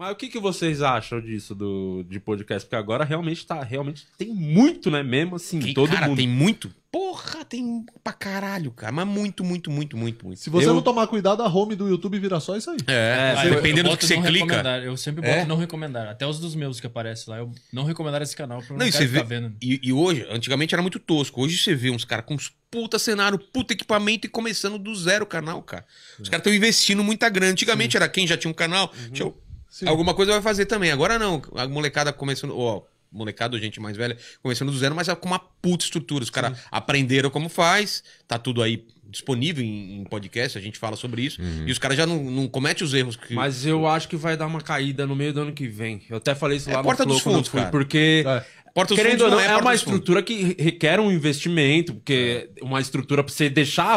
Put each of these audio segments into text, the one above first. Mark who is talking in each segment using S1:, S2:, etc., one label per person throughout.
S1: Mas o que, que vocês acham disso do, de podcast? Porque agora realmente tá, realmente tem muito, né? Mesmo assim, que, todo cara, mundo. tem muito?
S2: Porra, tem pra caralho, cara. Mas muito, muito, muito, muito, muito. Se você eu... não tomar cuidado, a home do YouTube vira só isso aí. É, é dependendo do que você clica. Eu sempre boto é? não
S1: recomendar. Até os dos meus que aparecem lá, eu não recomendar esse canal pra não, e você vê... vendo. E,
S2: e, hoje, antigamente era muito tosco. Hoje você vê uns caras com uns puta cenário, puta equipamento e começando do zero o canal, cara. Os é. caras estão investindo muita grana. Antigamente Sim. era quem já tinha um canal. Uhum. Tinha Sim. Alguma coisa vai fazer também. Agora não. A molecada começando. Ó, molecada, gente mais velha, começando do zero, mas é com uma puta estrutura. Os caras aprenderam como faz, tá tudo aí disponível em, em podcast, a gente fala sobre isso. Uhum. E os caras já não, não cometem os erros que. Mas eu
S1: acho que vai dar uma caída no meio do ano que vem. Eu até falei isso é lá é, no Porta Flow, dos Fundos, fui, cara. Porque. É. Porta Querendo ou não, é, é uma estrutura fundos. que requer um investimento, porque é uma estrutura pra você deixar a,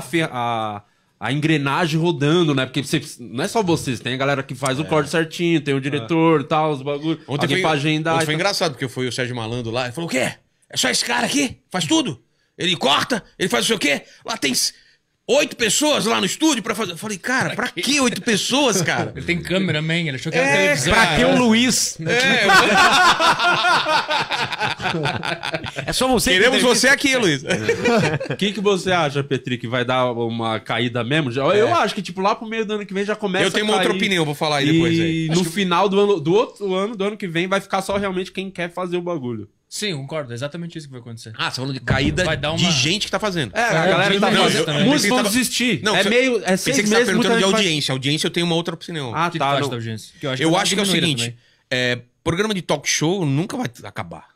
S1: a a engrenagem rodando, né? Porque você, não é só vocês, tem a galera que faz é. o corte certinho, tem o diretor e é. tal, os bagulhos. Ontem foi, pra agendar. Ontem foi engraçado, porque foi o Sérgio Malandro lá e falou: o quê? É
S2: só esse cara aqui? Faz tudo? Ele corta, ele faz o seu quê? Lá tem oito pessoas lá no estúdio pra fazer. Eu falei, cara, pra, pra que oito pessoas, cara?
S1: Ele tem câmera, man. Ele achou que era é, televisão. Pra que o é. Luiz? É, é. é só você Queremos que você aqui, Luiz. É. O que, que você acha, Petri, que vai dar uma caída mesmo? Eu é. acho que, tipo, lá pro meio do ano que vem já começa. a Eu tenho uma outra opinião, vou falar aí e depois. E no que... final do ano, do outro ano, do ano que vem, vai ficar só realmente quem quer fazer o bagulho. Sim, concordo. É exatamente isso que vai acontecer. Ah, você tá falando de caída vai dar uma... de gente que tá fazendo. É, a é, galera tá fazendo. Muitos vão desistir. Não, é meio. É seis pensei que você tá perguntando de audiência.
S2: Faz... Audiência eu tenho uma outra opinião. Ah, que tá. Que audiência? Que eu acho, eu que, é acho que é o seguinte: é, programa de talk show nunca vai acabar.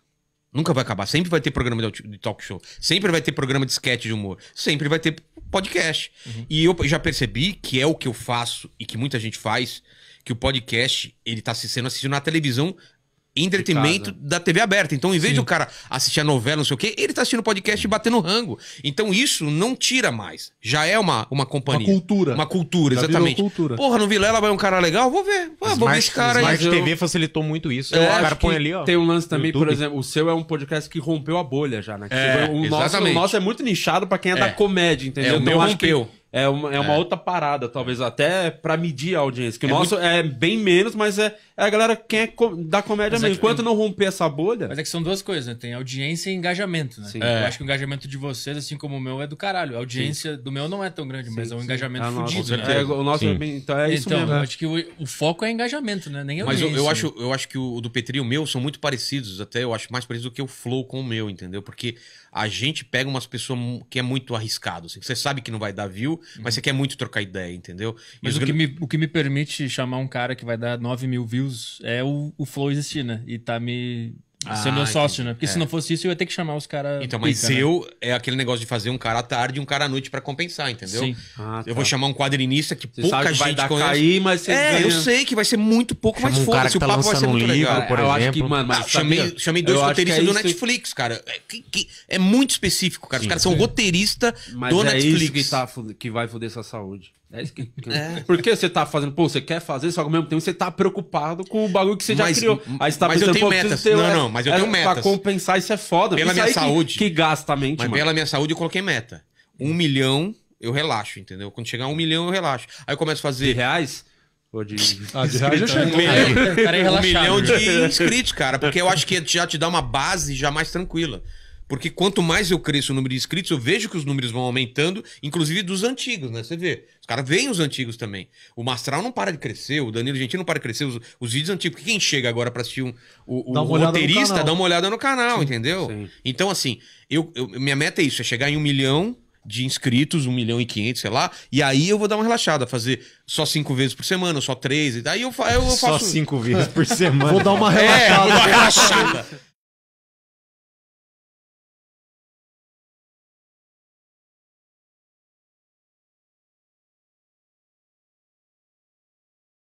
S2: Nunca vai acabar. Sempre vai ter programa de talk show. Sempre vai ter programa de sketch de humor. Sempre vai ter podcast. Uhum. E eu já percebi que é o que eu faço e que muita gente faz, que o podcast, ele tá sendo assistido na televisão entretenimento da TV aberta. Então, em vez Sim. de o cara assistir a novela, não sei o quê, ele tá assistindo podcast e batendo rango. Então, isso não tira mais. Já é uma, uma companhia. Uma cultura. Uma cultura, Já exatamente. Cultura. Porra, no Vilela vai um cara legal? Vou ver. Ah, vou ver esse cara Smart aí. TV facilitou muito isso. Eu o cara põe ali, ó. Tem um lance também, YouTube. por exemplo,
S1: o seu é um podcast que rompeu a bolha já, né? É, tipo, o, nosso, o nosso é muito nichado para quem é, é, da comédia, entendeu? É, o então, meu rompeu. Que é uma, é uma é. outra parada, talvez, até para medir a audiência. Que é o nosso muito... é bem menos, mas é, é a galera que é com, da comédia mas é mesmo. É Enquanto tem... não romper essa bolha. Mas é que são duas coisas, né? Tem audiência e engajamento, né? Eu é. acho que o engajamento de vocês, assim como o meu, é do caralho. A audiência sim. do meu não é tão grande, sim, mas é um sim. engajamento ah, fodido, né? É, o nosso é bem, então é isso então, mesmo. Então, acho que o, o, foco é engajamento, né? Nem Mas eu, eu, acho, né?
S2: eu acho que o, do Petri e o meu são muito parecidos, até eu acho mais parecido do que o Flow com o meu, entendeu? Porque a gente pega umas pessoas que é muito arriscado, assim, que você sabe que não vai dar view Uhum. mas
S1: você quer muito trocar ideia, entendeu? mas o, que me, o que me permite chamar um cara que vai dar 9 mil views é o, o Flow existir, né? E tá me você é ah, sócio, né? Porque é. se não fosse isso, eu ia ter que chamar os caras. Então, mas pica, né? eu
S2: né? é aquele negócio de fazer um cara à tarde e um cara à noite para compensar, entendeu? Sim. Ah, tá. Eu vou tá. chamar um quadrinista que você pouca que gente vai dar conhece. Cair, mas você é, ganha. eu sei que vai ser muito pouco, mas um foda-se, o tá papo vai ser um muito livro, legal. Por é, eu exemplo. acho que, mano, mas ah, chamei, chamei dois roteiristas é do Netflix, cara.
S1: É, é muito específico, cara. Sim, os caras são roteiristas do é Netflix. Mas tá é que vai foder sua saúde. É isso que. É. Por que você tá fazendo? Pô, você quer fazer, só que ao mesmo tempo você tá preocupado com o bagulho que você mas, já criou. Aí você tá mas pensando, eu tenho metas. Ter, não, não, mas eu é, metas. Pra compensar, isso é foda. Pela isso minha saúde.
S2: Que, que gasta a mente, Mas mano. pela minha saúde eu coloquei meta. Um milhão, eu relaxo, entendeu? Quando chegar a um milhão, eu relaxo. Aí eu começo a fazer. De reais? Ah, de. reais eu né? Um milhão, é, um milhão de inscritos, cara. Porque eu acho que já te dá uma base já mais tranquila. Porque quanto mais eu cresço o número de inscritos, eu vejo que os números vão aumentando, inclusive dos antigos, né? Você vê. Os caras veem os antigos também. O Mastral não para de crescer, o Danilo Gentil não para de crescer, os, os vídeos antigos. Quem chega agora para assistir um, o, dá roteirista, dá uma olhada no canal, sim, entendeu? Sim. Então, assim, eu, eu, minha meta é isso: é chegar em um milhão de inscritos, um milhão e quinhentos, sei lá, e aí eu vou dar uma relaxada, fazer só cinco vezes por semana, só três, e daí eu, eu, eu faço... Só cinco vezes por semana. vou dar uma relaxada. É, uma relaxada.